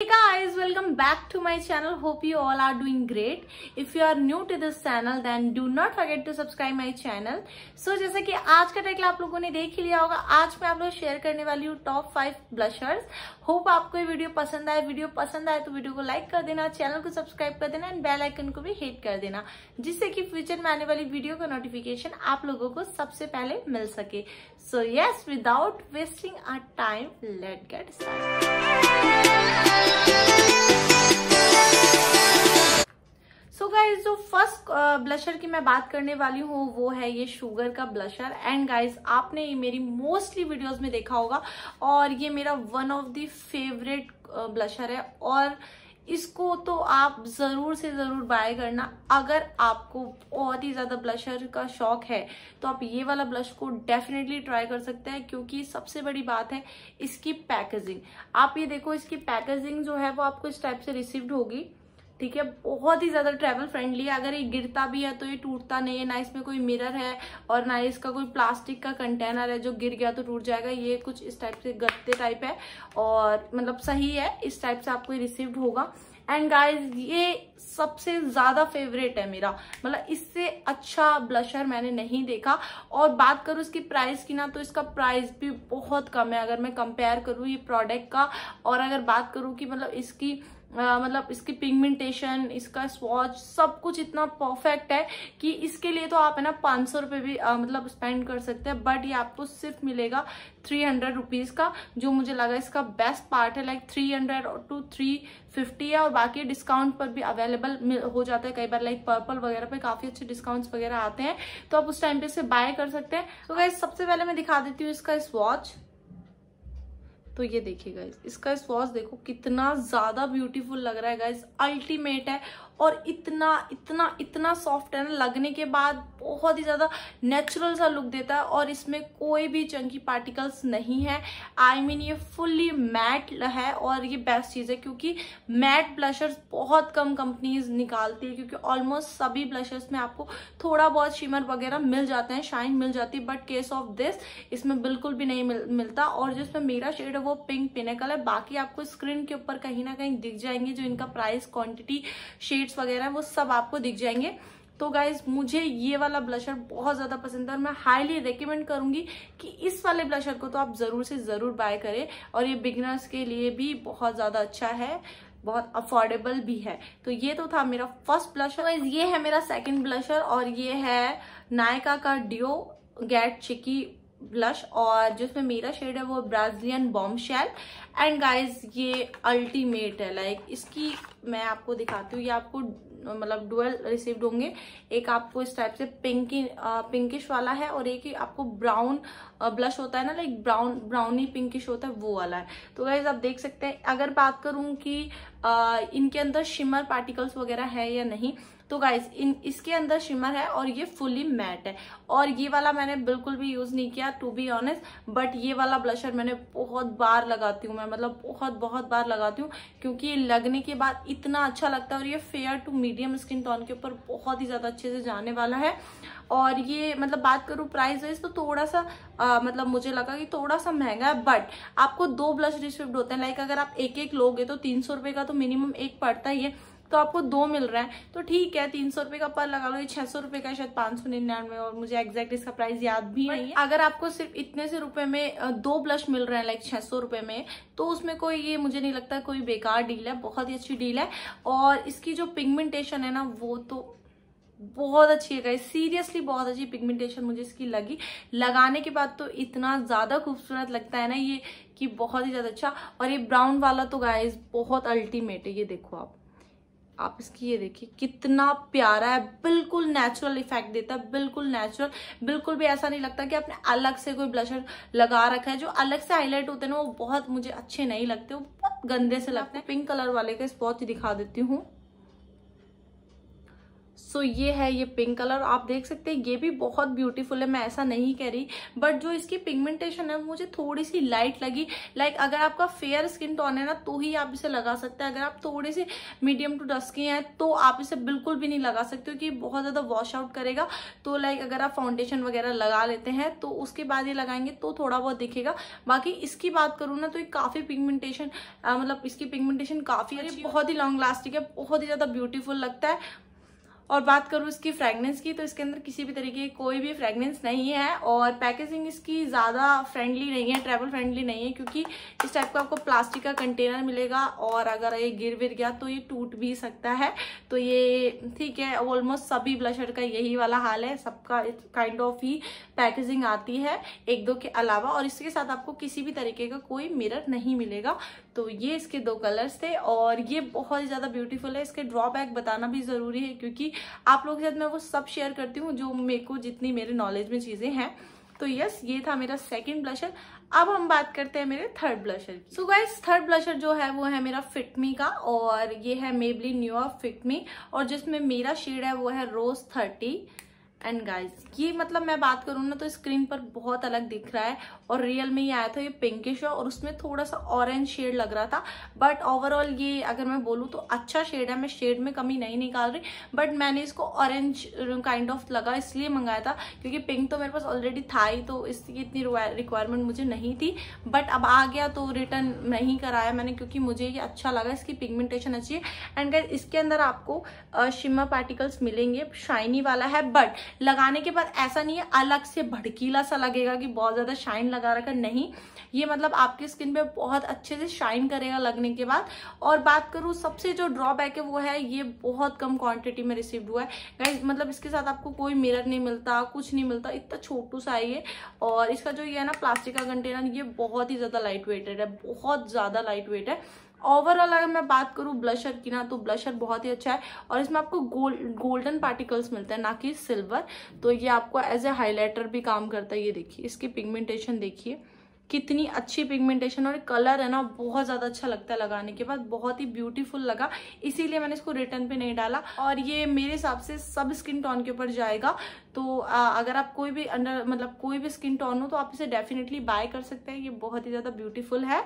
Hey guys! welcome back to my channel hope you all are doing great if you are new to this channel then do not forget to subscribe my channel so जैसे कि आज का title आप लोगों ने देख ही लिया होगा आज मैं आप लोग शेयर करने वाली हूँ टॉप फाइव ब्लशर्स होप आपको ये वीडियो पसंद आए वीडियो पसंद आए तो वीडियो को लाइक कर देना चैनल को सब्सक्राइब कर देना एंड बेल आइकन को भी हिट कर देना जिससे कि फ्यूचर में आने वाली वीडियो का नोटिफिकेशन आप लोगों को सबसे पहले मिल सके so yes without wasting our time let get start guys जो फर्स्ट ब्लशर uh, की मैं बात करने वाली हूँ वो है ये शुगर का ब्लशर एंड गाइज आपने ये मेरी मोस्टली वीडियोस में देखा होगा और ये मेरा one of the favourite blusher है और इसको तो आप ज़रूर से ज़रूर बाय करना अगर आपको बहुत ही ज़्यादा ब्लशर का शौक है तो आप ये वाला ब्लश को डेफिनेटली ट्राई कर सकते हैं क्योंकि सबसे बड़ी बात है इसकी पैकेजिंग आप ये देखो इसकी पैकेजिंग जो है वो आपको इस टाइप से रिसीव्ड होगी ठीक है बहुत ही ज़्यादा ट्रैवल फ्रेंडली है अगर ये गिरता भी है तो ये टूटता नहीं है ना इसमें कोई मिरर है और ना इसका कोई प्लास्टिक का कंटेनर है जो गिर गया तो टूट जाएगा ये कुछ इस टाइप से गत्ते टाइप है और मतलब सही है इस टाइप से आपको ये रिसीव्ड होगा एंड गाइज ये सबसे ज्यादा फेवरेट है मेरा मतलब इससे अच्छा ब्लशर मैंने नहीं देखा और बात करूँ इसकी प्राइस की ना तो इसका प्राइस भी बहुत कम है अगर मैं कंपेयर करूँ ये प्रोडक्ट का और अगर बात करूँ कि मतलब इसकी आ, मतलब इसकी पिगमेंटेशन इसका स्वॉच सब कुछ इतना परफेक्ट है कि इसके लिए तो आप है ना पाँच सौ रुपये भी आ, मतलब स्पेंड कर सकते हैं बट ये आपको सिर्फ मिलेगा थ्री हंड्रेड रुपीज़ का जो मुझे लगा इसका बेस्ट पार्ट है like three hundred to three fifty है और बाकी डिस्काउंट पर भी अवेलेबल हो जाता है कई बार लाइक पर्पल वगैरह पर काफ़ी अच्छे डिस्काउंट्स वगैरह आते हैं तो आप उस टाइम पर इसे बाय कर सकते हैं तो so सबसे पहले मैं दिखा देती हूँ इसका इस वॉच तो ये देखिए गाइज इसका स्वास देखो कितना ज़्यादा ब्यूटीफुल लग रहा है गाइज अल्टीमेट है और इतना इतना इतना सॉफ्ट है ना लगने के बाद बहुत ही ज़्यादा नेचुरल सा लुक देता है और इसमें कोई भी चंकी पार्टिकल्स नहीं है आई I मीन mean, ये फुल्ली मैट है और ये बेस्ट चीज़ है क्योंकि मैट ब्लशर्स बहुत कम कंपनीज निकालती है क्योंकि ऑलमोस्ट सभी ब्लशर्स में आपको थोड़ा बहुत शिमर वगैरह मिल जाते हैं शाइन मिल जाती है बट केस ऑफ दिस इसमें बिल्कुल भी नहीं मिल, मिलता और जिसमें मेरा शेड है वो पिंक पिनेकल है बाकी आपको स्क्रीन के ऊपर कहीं ना कहीं दिख जाएंगे जो इनका प्राइस क्वान्टिटी शेड शेड्स वगैरह हैं वो सब आपको दिख जाएंगे तो गाइज मुझे ये वाला ब्लशर बहुत ज़्यादा पसंद है और मैं हाईली रिकमेंड करूंगी कि इस वाले ब्लशर को तो आप ज़रूर से ज़रूर बाय करें और ये बिगनर्स के लिए भी बहुत ज़्यादा अच्छा है बहुत अफोर्डेबल भी है तो ये तो था मेरा फर्स्ट ब्लशर ये है मेरा सेकंड ब्लशर और ये है नायका का डिओ गैट चिकी ब्लश और जिसमें मेरा शेड है वो Brazilian bombshell and guys ये अल्टीमेट है लाइक इसकी मैं आपको दिखाती हूँ ये आपको मतलब डुअल रिसीव्ड होंगे एक आपको इस टाइप से पिंकी पिंकिश वाला है और एक ही आपको ब्राउन ब्लश होता है ना लाइक ब्राउन ब्राउनी पिंकिश होता है वो वाला है तो गाइज आप देख सकते हैं अगर बात करूँ कि इनके अंदर शिमर पार्टिकल्स वगैरह है या नहीं तो गाइज इन इसके अंदर शिमर है और ये फुली मैट है और ये वाला मैंने बिल्कुल भी यूज नहीं किया टू बी ऑनेस्ट बट ये वाला ब्लशर मैंने बहुत बार लगाती हूँ मैं मतलब बहुत बहुत बार लगाती हूँ क्योंकि लगने के बाद इतना अच्छा लगता है और ये fair to medium skin tone के ऊपर बहुत ही ज्यादा अच्छे से जाने वाला है और ये मतलब बात करूँ प्राइस वाइज तो थोड़ा सा आ, मतलब मुझे लगा कि थोड़ा सा महंगा है बट आपको दो ब्लश रिसिप्ट होते हैं लाइक अगर आप एक एक लोगे तो तीन सौ रुपये का तो मिनिमम एक पड़ता ही है तो आपको दो मिल रहा है तो ठीक है तीन सौ रुपये का पर लगा लो ये छह सौ रुपये का शायद पाँच सौ निन्यानवे और मुझे एग्जैक्ट इसका प्राइस याद भी नहीं है अगर आपको सिर्फ इतने से रुपए में दो ब्लश मिल रहे हैं लाइक छह सौ रुपये में तो उसमें कोई ये मुझे नहीं लगता कोई बेकार डील है बहुत ही अच्छी डील है और इसकी जो पिगमेंटेशन है ना वो तो बहुत अच्छी है गई सीरियसली बहुत अच्छी पिगमेंटेशन मुझे इसकी लगी लगाने के बाद तो इतना ज़्यादा खूबसूरत लगता है ना ये कि बहुत ही ज़्यादा अच्छा और ये ब्राउन वाला तो गाइस बहुत अल्टीमेट है ये देखो आप आप इसकी ये देखिए कितना प्यारा है बिल्कुल नेचुरल इफेक्ट देता है बिल्कुल नेचुरल बिल्कुल भी ऐसा नहीं लगता कि आपने अलग से कोई ब्लशर लगा रखा है जो अलग से हाईलाइट होते हैं ना वो बहुत मुझे अच्छे नहीं लगते वो बहुत गंदे से लगते हैं पिंक कलर वाले का इस बहुत ही दिखा देती हूँ सो so, ये है ये पिंक कलर आप देख सकते हैं ये भी बहुत ब्यूटीफुल है मैं ऐसा नहीं कह रही बट जो इसकी पिगमेंटेशन है मुझे थोड़ी सी लाइट लगी लाइक like, अगर आपका फेयर स्किन टोन है ना तो ही आप इसे लगा सकते हैं अगर आप थोड़ी सी मीडियम टू डस्की हैं तो आप इसे बिल्कुल भी नहीं लगा सकते क्योंकि बहुत ज़्यादा वॉश आउट करेगा तो लाइक like, अगर आप फाउंडेशन वगैरह लगा लेते हैं तो उसके बाद ये लगाएंगे तो थोड़ा बहुत दिखेगा बाकी इसकी बात करूँ ना तो ये काफ़ी पिगमेंटेशन मतलब इसकी पिगमेंटेशन काफ़ी अच्छी बहुत ही लॉन्ग लास्टिंग है बहुत ही ज़्यादा ब्यूटीफुल लगता है और बात करूँ इसकी फ्रेगनेंस की तो इसके अंदर किसी भी तरीके की कोई भी फ्रेगनेंस नहीं है और पैकेजिंग इसकी ज़्यादा फ्रेंडली नहीं है ट्रैवल फ्रेंडली नहीं है क्योंकि इस टाइप का आपको प्लास्टिक का कंटेनर मिलेगा और अगर ये गिर विर गया तो ये टूट भी सकता है तो ये ठीक है ऑलमोस्ट सभी ब्लशर का यही वाला हाल है सबका काइंड ऑफ ही पैकेजिंग आती है एक दो के अलावा और इसके साथ आपको किसी भी तरीके का कोई मिरर नहीं मिलेगा तो ये इसके दो कलर्स थे और ये बहुत ज़्यादा ब्यूटीफुल है इसके ड्रॉबैक बताना भी ज़रूरी है क्योंकि आप लोगों के साथ मैं वो सब शेयर करती हूँ जो मेरे को जितनी मेरे नॉलेज में चीज़ें हैं तो यस ये था मेरा सेकंड ब्लशर अब हम बात करते हैं मेरे third blusher so guys third blusher जो है वो है मेरा फिटमी का और ये है मेबली न्यू ऑफ फिटमी और जिसमें मेरा शेड है वो है रोज थर्टी एंड गाइस ये मतलब मैं बात करूँ ना तो स्क्रीन पर बहुत अलग दिख रहा है और रियल में ये आया था ये पिंकिश है और उसमें थोड़ा सा ऑरेंज शेड लग रहा था बट ओवरऑल ये अगर मैं बोलूँ तो अच्छा शेड है मैं शेड में कमी नहीं निकाल रही बट मैंने इसको ऑरेंज काइंड ऑफ लगा इसलिए मंगाया था क्योंकि पिंक तो मेरे पास ऑलरेडी था ही तो इसकी इतनी रिक्वायरमेंट मुझे नहीं थी बट अब आ गया तो रिटर्न नहीं कराया मैंने क्योंकि मुझे ये अच्छा लगा इसकी पिगमेंटेशन अच्छी है एंड गाइज इसके अंदर आपको शिमा पार्टिकल्स मिलेंगे शाइनी वाला है बट लगाने के बाद ऐसा नहीं है अलग से भड़कीला सा लगेगा कि बहुत ज़्यादा शाइन लगा रखा नहीं ये मतलब आपकी स्किन पे बहुत अच्छे से शाइन करेगा लगने के बाद और बात करूँ सबसे जो ड्रॉबैक है वो है ये बहुत कम क्वांटिटी में रिसीव हुआ है गाइज मतलब इसके साथ आपको कोई मिरर नहीं मिलता कुछ नहीं मिलता इतना छोटू सा है ये और इसका जो ये है ना प्लास्टिक का कंटेनर ये बहुत ही ज़्यादा लाइट वेटेड है बहुत ज़्यादा लाइट वेट है ओवरऑल अगर मैं बात करूँ ब्लशर की ना तो ब्लशर बहुत ही अच्छा है और इसमें आपको गोल्ड गोल्डन पार्टिकल्स मिलते हैं ना कि सिल्वर तो ये आपको एज ए हाईलाइटर भी काम करता है ये देखिए इसकी पिगमेंटेशन देखिए कितनी अच्छी पिगमेंटेशन और कलर है ना बहुत ज़्यादा अच्छा लगता है लगाने के बाद बहुत ही ब्यूटीफुल लगा इसीलिए मैंने इसको रिटर्न पे नहीं डाला और ये मेरे हिसाब से सब स्किन टोन के ऊपर जाएगा तो आ, अगर आप कोई भी अंडर मतलब कोई भी स्किन टोन हो तो आप इसे डेफिनेटली बाय कर सकते हैं ये बहुत ही ज़्यादा ब्यूटीफुल है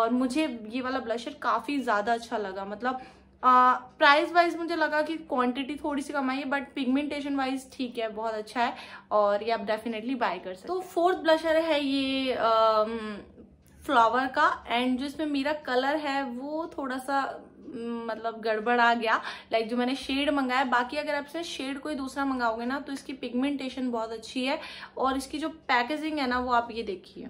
और मुझे ये वाला ब्लशर काफ़ी ज़्यादा अच्छा लगा मतलब प्राइस uh, वाइज मुझे लगा कि क्वांटिटी थोड़ी सी कम आई है बट पिगमेंटेशन वाइज ठीक है बहुत अच्छा है और ये आप डेफिनेटली बाय कर सकते तो फोर्थ ब्लशर है ये फ्लावर um, uh, का एंड जो इसमें मेरा कलर है वो थोड़ा सा mm, मतलब गड़बड़ आ गया लाइक like जो मैंने शेड मंगाया बाकी अगर आप इसमें शेड कोई दूसरा मंगाओगे ना तो इसकी पिगमेंटेशन बहुत अच्छी है और इसकी जो पैकेजिंग है ना वो आप ये देखिए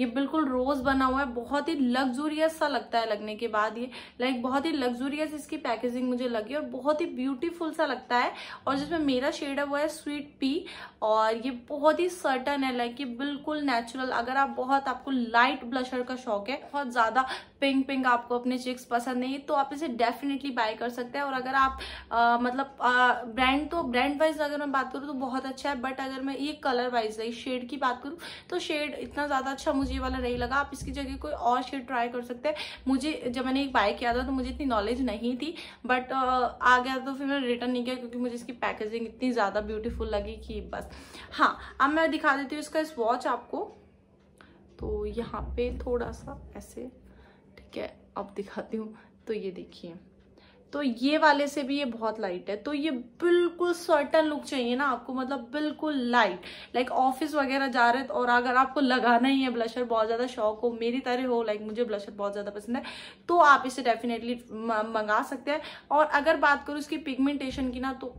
ये बिल्कुल रोज बना हुआ है बहुत ही लग्जूरियस सा लगता है लगने के बाद ये लाइक बहुत ही लग्जूरियस इसकी पैकेजिंग मुझे लगी और बहुत ही ब्यूटीफुल सा लगता है और जिसमें मेरा शेड है वो है स्वीट पी और ये बहुत ही सर्टन है लाइक ये बिल्कुल नेचुरल अगर आप बहुत आपको लाइट ब्लशर का शौक है बहुत ज्यादा पिंक पिंक आपको अपने चिक्स पसंद नहीं तो आप इसे डेफिनेटली बाय कर सकते हैं और अगर आप आ, मतलब ब्रांड तो ब्रांड वाइज अगर मैं बात करूँ तो बहुत अच्छा है बट अगर मैं ये कलर वाइज शेड की बात करूँ तो शेड इतना ज़्यादा अच्छा मुझे ये वाला नहीं लगा आप इसकी जगह कोई और शेड ट्राई कर सकते हैं मुझे जब मैंने एक बाय किया था तो मुझे इतनी नॉलेज नहीं थी बट आ गया तो फिर मैंने रिटर्न नहीं किया क्योंकि मुझे इसकी पैकेजिंग इतनी ज़्यादा ब्यूटीफुल लगी कि बस हाँ अब मैं दिखा देती हूँ इसका इस वॉच आपको तो यहाँ पे थोड़ा सा ऐसे क्या अब दिखाती हूँ तो ये देखिए तो ये वाले से भी ये बहुत लाइट है तो ये बिल्कुल सर्टन लुक चाहिए ना आपको मतलब बिल्कुल लाइट लाइक ऑफिस वगैरह जा रहे और अगर आपको लगाना ही है ब्लशर बहुत ज़्यादा शौक हो मेरी तरह हो लाइक मुझे ब्लशर बहुत ज़्यादा पसंद है तो आप इसे डेफिनेटली मंगा सकते हैं और अगर बात करूँ इसकी पिगमेंटेशन की ना तो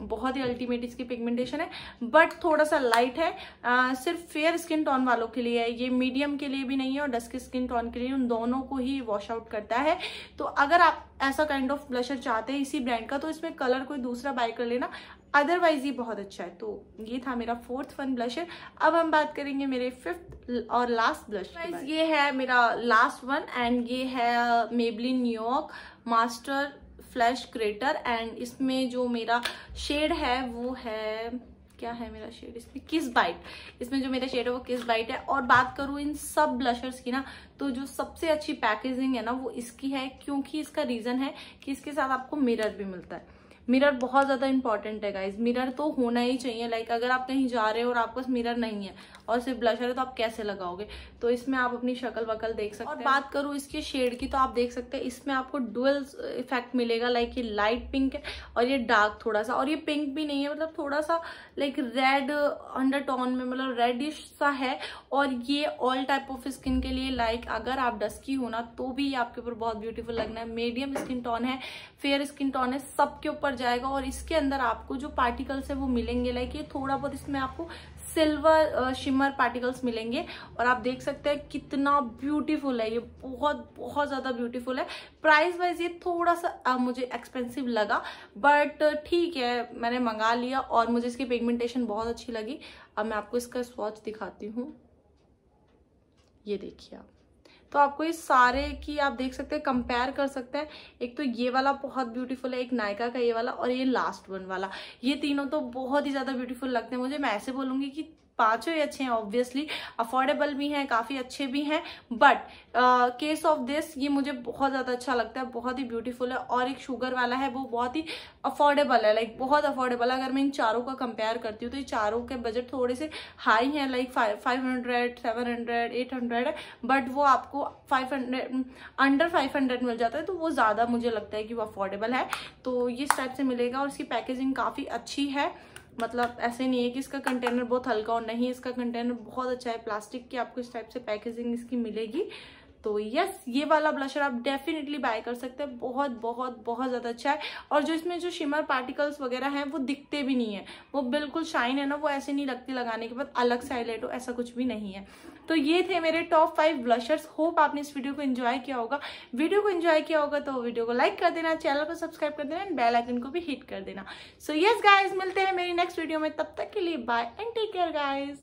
बहुत ही अल्टीमेट इसकी पिगमेंटेशन है बट थोड़ा सा लाइट है आ, सिर्फ फेयर स्किन टोन वालों के लिए है ये मीडियम के लिए भी नहीं है और डस्क स्किन टोन के लिए उन दोनों को ही वॉश आउट करता है तो अगर आप ऐसा काइंड ऑफ ब्लशर चाहते हैं इसी ब्रांड का तो इसमें कलर कोई दूसरा बाय कर लेना अदरवाइज ये बहुत अच्छा है तो ये था मेरा फोर्थ वन ब्लशर अब हम बात करेंगे मेरे फिफ्थ और लास्ट ब्लशर ये है मेरा लास्ट वन एंड ये है Maybelline New York master flash crater and इसमें जो मेरा शेड है वो है क्या है मेरा शेड इसमें किस बाइट इसमें जो मेरा शेड है वो किस बाइट है और बात करूँ इन सब ब्लशर्स की ना तो जो सबसे अच्छी पैकेजिंग है ना वो इसकी है क्योंकि इसका रीजन है कि इसके साथ आपको मिरर भी मिलता है मिरर बहुत ज़्यादा इंपॉर्टेंट है गाइज मिरर तो होना ही चाहिए लाइक अगर आप कहीं जा रहे हो और आपके पास मिरर नहीं है और सिर्फ ब्लशर है तो आप कैसे लगाओगे तो इसमें आप अपनी शक्ल वकल देख सकते हैं और बात करूँ इसके शेड की तो आप देख सकते हैं इसमें आपको डुअल इफेक्ट मिलेगा लाइक ये लाइट पिंक है और ये डार्क थोड़ा सा और ये पिंक भी नहीं है मतलब थोड़ा सा लाइक रेड टोन में मतलब रेडिश सा है और ये ऑल टाइप ऑफ स्किन के लिए लाइक अगर आप डस्की होना तो भी आपके ऊपर बहुत ब्यूटीफुल लगना है मीडियम स्किन टोन है फेयर स्किन टोन है सबके ऊपर जाएगा और इसके अंदर आपको जो पार्टिकल्स है वो मिलेंगे लाइक ये थोड़ा बहुत इसमें आपको सिल्वर शिमर पार्टिकल्स मिलेंगे और आप देख सकते हैं कितना ब्यूटीफुल है ये बहुत बहुत ज़्यादा ब्यूटीफुल है प्राइस वाइज ये थोड़ा सा आ, मुझे एक्सपेंसिव लगा बट ठीक है मैंने मंगा लिया और मुझे इसकी पिगमेंटेशन बहुत अच्छी लगी अब मैं आपको इसका स्वॉच दिखाती हूँ ये देखिए आप तो आपको ये सारे की आप देख सकते हैं कंपेयर कर सकते हैं एक तो ये वाला बहुत ब्यूटीफुल है एक नायका का ये वाला और ये लास्ट वन वाला ये तीनों तो बहुत ही ज़्यादा ब्यूटीफुल लगते हैं मुझे मैं ऐसे बोलूँगी कि पांचों ही अच्छे हैं ऑब्वियसली अफोर्डेबल भी हैं काफ़ी अच्छे भी हैं बट केस ऑफ दिस ये मुझे बहुत ज़्यादा अच्छा लगता है बहुत ही ब्यूटीफुल है और एक शुगर वाला है वो बहुत ही अफोर्डेबल है लाइक like, बहुत अफोर्डेबल है अगर मैं इन चारों का कंपेयर करती हूँ तो ये चारों के बजट थोड़े से हाई हैं like five hundred seven hundred eight hundred but वो आपको five hundred under five hundred मिल जाता है तो वो ज़्यादा मुझे लगता है कि वो अफोर्डेबल है तो ये इस टाइप से मिलेगा और इसकी पैकेजिंग काफ़ी अच्छी है मतलब ऐसे नहीं है कि इसका कंटेनर बहुत हल्का हो नहीं इसका कंटेनर बहुत अच्छा है प्लास्टिक की आपको इस टाइप से पैकेजिंग इसकी मिलेगी तो यस ये वाला ब्लशर आप डेफिनेटली बाय कर सकते हैं बहुत बहुत बहुत ज़्यादा अच्छा है और जो इसमें जो शिमर पार्टिकल्स वगैरह हैं वो दिखते भी नहीं है वो बिल्कुल शाइन है ना वो ऐसे नहीं लगती लगाने के बाद अलग से हाईलाइट हो ऐसा कुछ भी नहीं है तो ये थे मेरे टॉप फाइव ब्लशर्स होप आपने इस वीडियो को एंजॉय किया होगा वीडियो को एंजॉय किया होगा तो वीडियो को लाइक कर देना चैनल को सब्सक्राइब कर देना एंड बेलाइकन को भी हिट कर देना सो यस गाइज मिलते हैं मेरी नेक्स्ट वीडियो में तब तक के लिए bye and take care guys